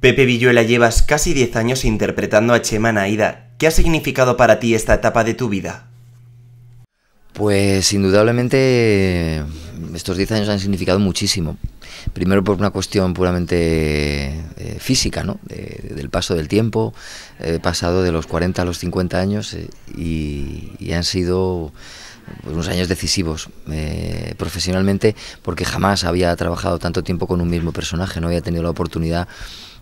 Pepe Villuela llevas casi 10 años interpretando a Chema Naida. ¿Qué ha significado para ti esta etapa de tu vida? Pues indudablemente estos 10 años han significado muchísimo. Primero por una cuestión puramente eh, física, ¿no? del paso del tiempo, he eh, pasado de los 40 a los 50 años eh, y, han sido pues, unos años decisivos profesionalmente porque jamás había trabajado tanto tiempo con un mismo personaje, no había tenido la oportunidad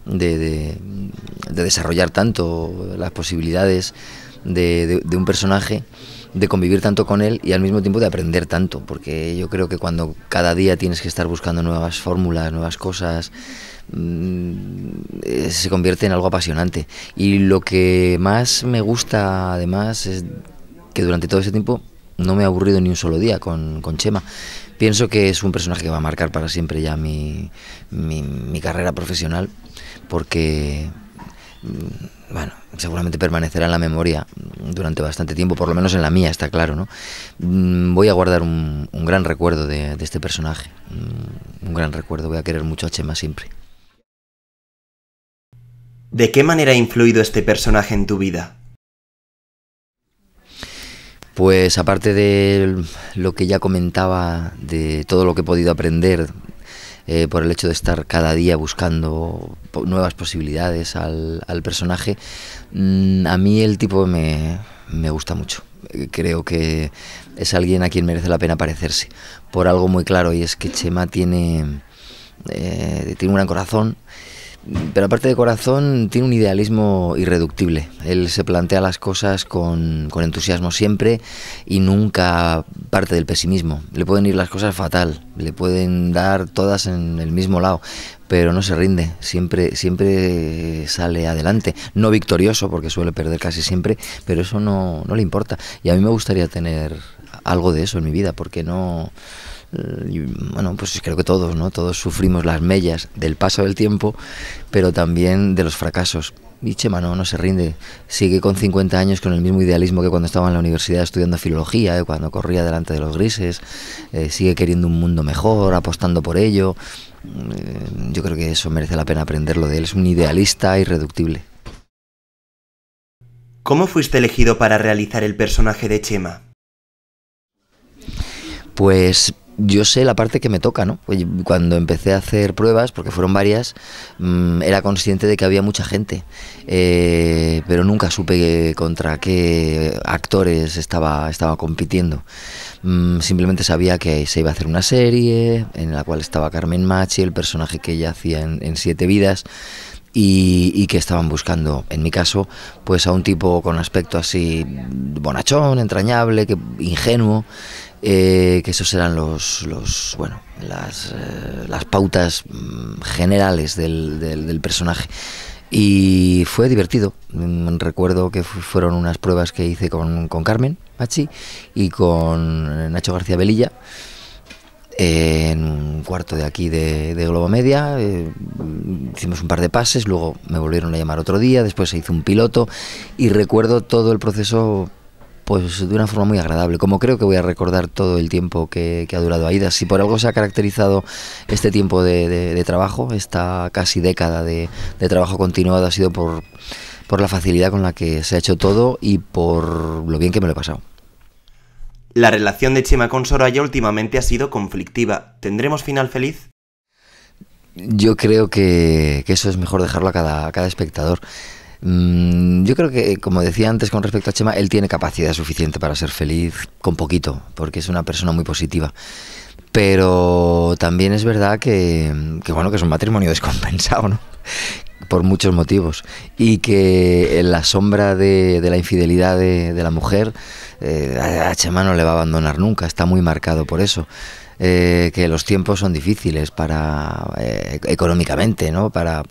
de, desarrollar tanto las posibilidades de, un personaje de convivir tanto con él y al mismo tiempo de aprender tanto, porque yo creo que cuando cada día tienes que estar buscando nuevas fórmulas, nuevas cosas, mm, eh, se convierte en algo apasionante. Y lo que más me gusta además es que durante todo ese tiempo no me he aburrido ni un solo día con, Chema. Pienso que es un personaje que va a marcar para siempre ya mi carrera profesional porque, mm, bueno, seguramente permanecerá en la memoria durante bastante tiempo, por lo menos en la mía, está claro, ¿no? Mm, voy a guardar un, gran recuerdo de, este personaje, mm, un gran recuerdo, voy a querer mucho a Chema siempre. ¿De qué manera ha influido este personaje en tu vida? Pues aparte de lo que ya comentaba, de todo lo que he podido aprender eh, por el hecho de estar cada día buscando nuevas posibilidades al, personaje, mm, a mí el tipo me, gusta mucho. Eh, creo que es alguien a quien merece la pena parecerse, por algo muy claro, y es que Chema tiene, eh, tiene un gran corazón pero aparte de corazón, tiene un idealismo irreductible. Él se plantea las cosas con, entusiasmo siempre y nunca parte del pesimismo. Le pueden ir las cosas fatal, le pueden dar todas en el mismo lado, pero no se rinde, siempre, siempre sale adelante. No victorioso, porque suele perder casi siempre, pero eso no, no le importa. Y a mí me gustaría tener algo de eso en mi vida, porque no y, bueno, pues creo que todos, ¿no? Todos sufrimos las mellas del paso del tiempo, pero también de los fracasos. Y Chema no, no se rinde. Sigue con 50 años con el mismo idealismo que cuando estaba en la universidad estudiando filología, ¿eh? cuando corría delante de los grises. Eh, sigue queriendo un mundo mejor, apostando por ello. Mm, yo creo que eso merece la pena aprenderlo de él. Es un idealista irreductible. ¿Cómo fuiste elegido para realizar el personaje de Chema? Pues yo sé la parte que me toca, ¿no? Pues cuando empecé a hacer pruebas, porque fueron varias, mm, era consciente de que había mucha gente, eh, pero nunca supe contra qué actores estaba, estaba compitiendo. Mm, simplemente sabía que se iba a hacer una serie en la cual estaba Carmen Machi, el personaje que ella hacía en, Siete Vidas. Y, y, que estaban buscando, en mi caso, pues a un tipo con aspecto así bonachón, entrañable, que, ingenuo, eh, que esos eran los, bueno, las, eh, pautas mm, generales del, del, personaje. Y fue divertido. Mm, recuerdo que fueron unas pruebas que hice con, con Carmen Machi y con Nacho García Velilla eh, en un cuarto de aquí de, de Globo Media. hicimos un par de pases, luego me volvieron a llamar otro día, después se hizo un piloto y recuerdo todo el proceso pues de una forma muy agradable, como creo que voy a recordar todo el tiempo que, ha durado AIDA. Si por algo se ha caracterizado este tiempo de, trabajo, esta casi década de, trabajo continuado, ha sido por, la facilidad con la que se ha hecho todo y por lo bien que me lo he pasado. La relación de Chema con Soraya últimamente ha sido conflictiva. ¿Tendremos final feliz? Yo creo que, eso es mejor dejarlo a cada espectador. Mm, yo creo que, eh, como decía antes con respecto a Chema, él tiene capacidad suficiente para ser feliz con poquito, porque es una persona muy positiva. Pero también es verdad que, bueno, que es un matrimonio descompensado, ¿no? por muchos motivos y que en la sombra de, la infidelidad de, la mujer eh, a Chema no le va a abandonar nunca, está muy marcado por eso. Eh, que los tiempos son difíciles para económicamente, ¿no? para,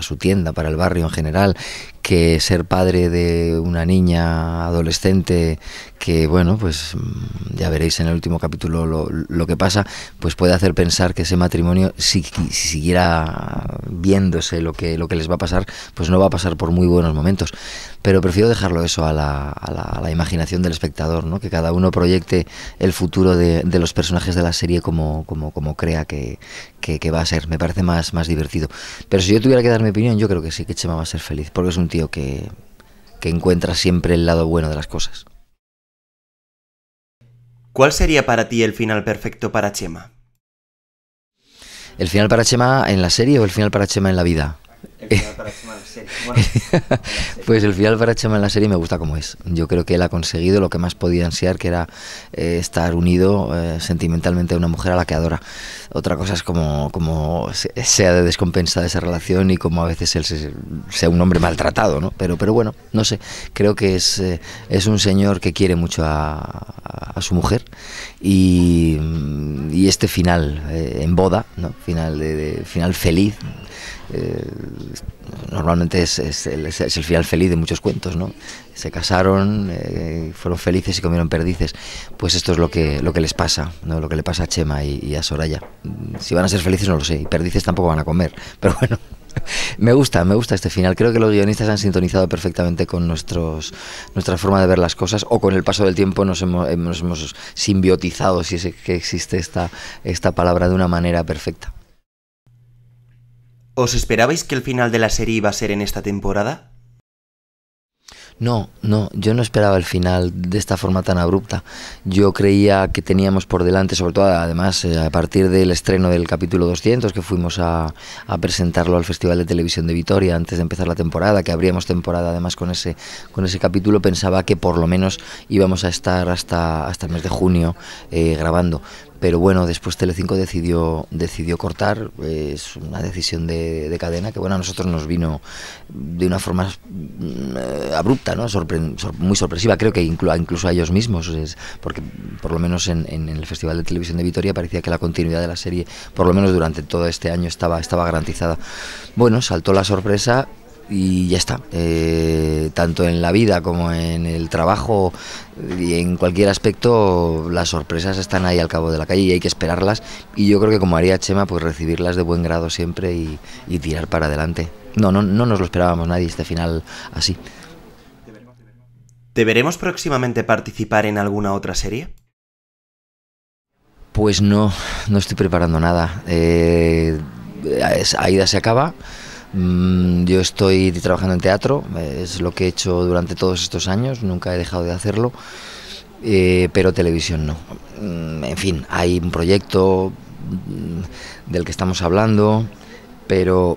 su tienda, para el barrio en general, que ser padre de una niña adolescente que, bueno, pues mm, ya veréis en el último capítulo lo, que pasa, pues puede hacer pensar que ese matrimonio, si, siguiera viéndose lo que, lo que les va a pasar, pues no va a pasar por muy buenos momentos. Pero prefiero dejarlo eso a la, a la, imaginación del espectador, ¿no? que cada uno proyecte el futuro de, de los personajes de la serie como, como, como crea que, que, va a ser. Me parece más, más divertido. Pero si yo tuviera que dar mi opinión, yo creo que sí, que Chema va a ser feliz, porque es un tío que, que encuentra siempre el lado bueno de las cosas. ¿Cuál sería para ti el final perfecto para Chema? ¿El final para Chema en la serie o el final para Chema en la vida? pues el final para Chema en la serie me gusta como es. Yo creo que él ha conseguido lo que más podía ansiar, que era eh, estar unido eh, sentimentalmente a una mujer a la que adora. Otra cosa es como, sea de descompensada esa relación y como a veces él sea un hombre maltratado, ¿no? Pero, pero bueno, no sé, creo que es, eh, es un señor que quiere mucho a, su mujer y, este final eh, en boda, ¿no? Final, final feliz. Eh, normalmente es, el final feliz de muchos cuentos, ¿no? Se casaron, eh, fueron felices y comieron perdices. Pues esto es lo que, lo que les pasa, Lo que le pasa a Chema y, a Soraya. Si van a ser felices no lo sé, y perdices tampoco van a comer, pero bueno. Me gusta, me gusta este final. Creo que los guionistas han sintonizado perfectamente con nuestra forma de ver las cosas o con el paso del tiempo nos hemos, simbiotizado, si es que existe esta palabra, de una manera perfecta. ¿Os esperabais que el final de la serie iba a ser en esta temporada? No, no, yo no esperaba el final de esta forma tan abrupta. Yo creía que teníamos por delante, sobre todo además eh, a partir del estreno del capítulo 200, que fuimos a, presentarlo al Festival de Televisión de Vitoria antes de empezar la temporada, que habríamos temporada además con ese, con ese capítulo, pensaba que por lo menos íbamos a estar hasta, hasta el mes de junio eh, grabando pero bueno, después Telecinco decidió, decidió cortar, es una decisión de, cadena que bueno, a nosotros nos vino de una forma mm, abrupta, ¿no? muy sorpresiva, creo que incluso a ellos mismos, porque por lo menos en, en, el Festival de Televisión de Vitoria parecía que la continuidad de la serie, por lo menos durante todo este año, estaba, estaba garantizada. Bueno, saltó la sorpresa y ya está. Eh, tanto en la vida como en el trabajo y en cualquier aspecto, las sorpresas están ahí al cabo de la calle y hay que esperarlas. Y yo creo que como haría Chema, pues recibirlas de buen grado siempre y, tirar para adelante. No, no, no nos lo esperábamos nadie este final así. ¿Deberemos próximamente participar en alguna otra serie? Pues no, no estoy preparando nada. Eh, Aida se acaba. Mm, yo estoy trabajando en teatro, eh, es lo que he hecho durante todos estos años, nunca he dejado de hacerlo, eh, pero televisión no. Mm, en fin, hay un proyecto mm, del que estamos hablando, pero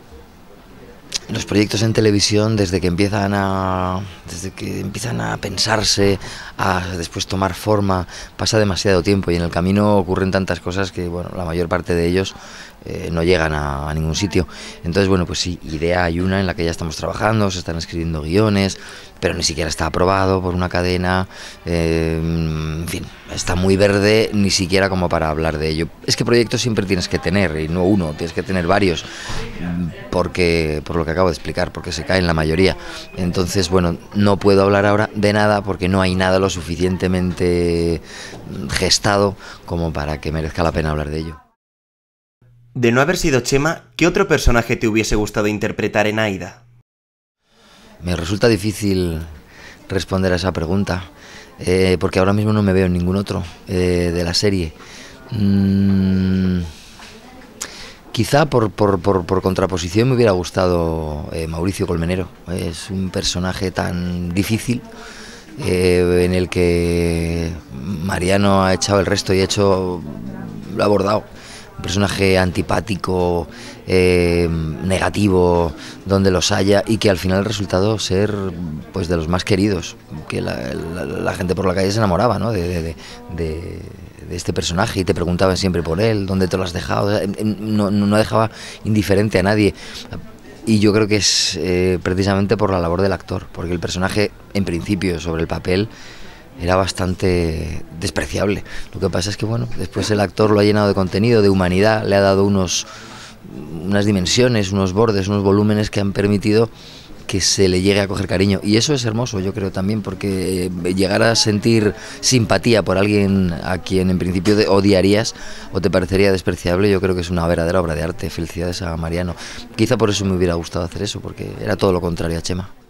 los proyectos en televisión desde que empiezan a desde que empiezan a pensarse a después tomar forma pasa demasiado tiempo y en el camino ocurren tantas cosas que bueno la mayor parte de ellos eh, no llegan a, ningún sitio. Entonces, bueno, pues sí, idea hay una en la que ya estamos trabajando, se están escribiendo guiones, pero ni siquiera está aprobado por una cadena, eh, en fin, está muy verde ni siquiera como para hablar de ello. Es que proyectos siempre tienes que tener, y no uno, tienes que tener varios, porque, por lo que acabo de explicar, porque se caen la mayoría. Entonces, bueno, no puedo hablar ahora de nada porque no hay nada lo suficientemente gestado como para que merezca la pena hablar de ello. De no haber sido Chema, ¿qué otro personaje te hubiese gustado interpretar en Aida? Me resulta difícil responder a esa pregunta, eh, porque ahora mismo no me veo en ningún otro eh, de la serie. Mm, quizá por, contraposición me hubiera gustado eh, Mauricio Colmenero. Es un personaje tan difícil. en el que Mariano ha echado el resto y hecho lo ha abordado un personaje antipático, eh, negativo, donde los haya, y que al final el resultado ser pues de los más queridos, que la, gente por la calle se enamoraba ¿no? de, este personaje y te preguntaban siempre por él, dónde te lo has dejado, no, dejaba indiferente a nadie. Y yo creo que es eh, precisamente por la labor del actor, porque el personaje, en principio, sobre el papel, era bastante despreciable. Lo que pasa es que, bueno, después el actor lo ha llenado de contenido, de humanidad, le ha dado unos, unas dimensiones, unos bordes, unos volúmenes que han permitido que se le llegue a coger cariño. Y eso es hermoso, yo creo también, porque eh, llegar a sentir simpatía por alguien a quien en principio odiarías o te parecería despreciable, yo creo que es una verdadera obra de arte. Felicidades a Mariano. Quizá por eso me hubiera gustado hacer eso, porque era todo lo contrario a Chema.